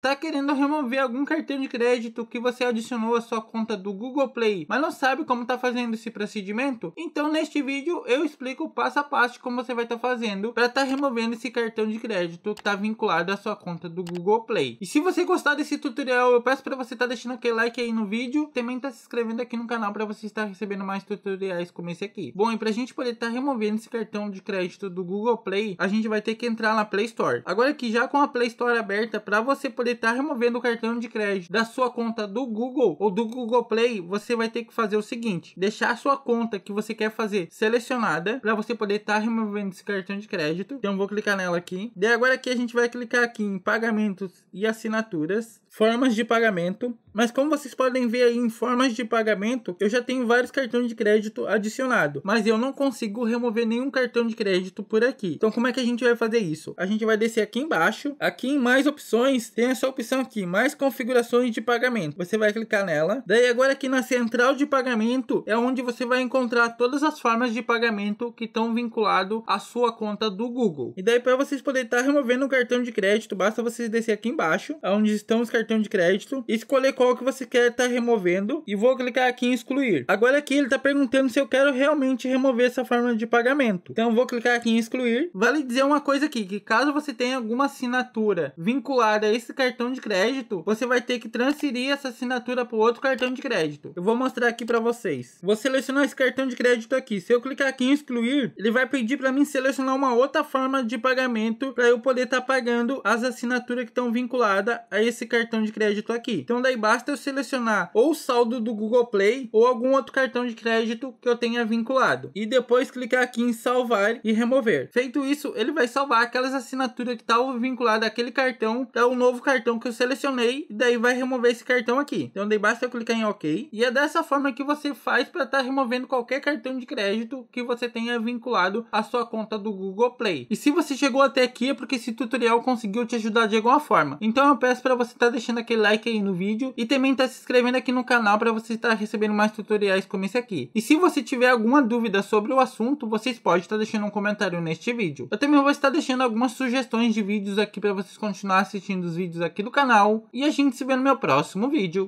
Tá querendo remover algum cartão de crédito que você adicionou à sua conta do Google Play, mas não sabe como tá fazendo esse procedimento? Então neste vídeo eu explico passo a passo como você vai estar tá fazendo para tá removendo esse cartão de crédito que tá vinculado à sua conta do Google Play. E se você gostar desse tutorial, eu peço para você tá deixando aquele like aí no vídeo, também tá se inscrevendo aqui no canal para você estar recebendo mais tutoriais como esse aqui. Bom, e a gente poder tá removendo esse cartão de crédito do Google Play, a gente vai ter que entrar na Play Store. Agora que já com a Play Store aberta para você poder poder estar removendo o cartão de crédito da sua conta do Google ou do Google Play, você vai ter que fazer o seguinte: deixar a sua conta que você quer fazer selecionada para você poder estar removendo esse cartão de crédito. Então vou clicar nela aqui. Daí agora aqui a gente vai clicar aqui em pagamentos e assinaturas, formas de pagamento. Mas como vocês podem ver aí em formas de pagamento, eu já tenho vários cartões de crédito adicionado, mas eu não consigo remover nenhum cartão de crédito por aqui. Então como é que a gente vai fazer isso? A gente vai descer aqui embaixo, aqui em mais opções tem a essa opção aqui, mais configurações de pagamento. Você vai clicar nela. Daí agora aqui na central de pagamento é onde você vai encontrar todas as formas de pagamento que estão vinculado à sua conta do Google. E daí para vocês poderem estar tá removendo o cartão de crédito, basta vocês descer aqui embaixo, aonde estão os cartões de crédito, e escolher qual que você quer estar tá removendo e vou clicar aqui em excluir. Agora aqui ele está perguntando se eu quero realmente remover essa forma de pagamento. Então vou clicar aqui em excluir. Vale dizer uma coisa aqui, que caso você tenha alguma assinatura vinculada a esse cartão cartão de crédito, você vai ter que transferir essa assinatura para outro cartão de crédito. Eu vou mostrar aqui para vocês. Vou selecionar esse cartão de crédito aqui. Se eu clicar aqui em excluir, ele vai pedir para mim selecionar uma outra forma de pagamento para eu poder estar tá pagando as assinaturas que estão vinculadas a esse cartão de crédito aqui. Então daí basta eu selecionar ou o saldo do Google Play ou algum outro cartão de crédito que eu tenha vinculado. E depois clicar aqui em salvar e remover. Feito isso, ele vai salvar aquelas assinaturas que estavam vinculadas àquele cartão para o um novo cartão cartão que eu selecionei, e daí vai remover esse cartão aqui. Então daí basta eu clicar em OK. E é dessa forma que você faz para estar tá removendo qualquer cartão de crédito que você tenha vinculado à sua conta do Google Play. E se você chegou até aqui é porque esse tutorial conseguiu te ajudar de alguma forma. Então eu peço para você estar tá deixando aquele like aí no vídeo e também estar tá se inscrevendo aqui no canal para você estar tá recebendo mais tutoriais como esse aqui. E se você tiver alguma dúvida sobre o assunto, vocês podem estar tá deixando um comentário neste vídeo. Eu também vou estar deixando algumas sugestões de vídeos aqui para vocês continuar assistindo os vídeos aqui aqui do canal e a gente se vê no meu próximo vídeo.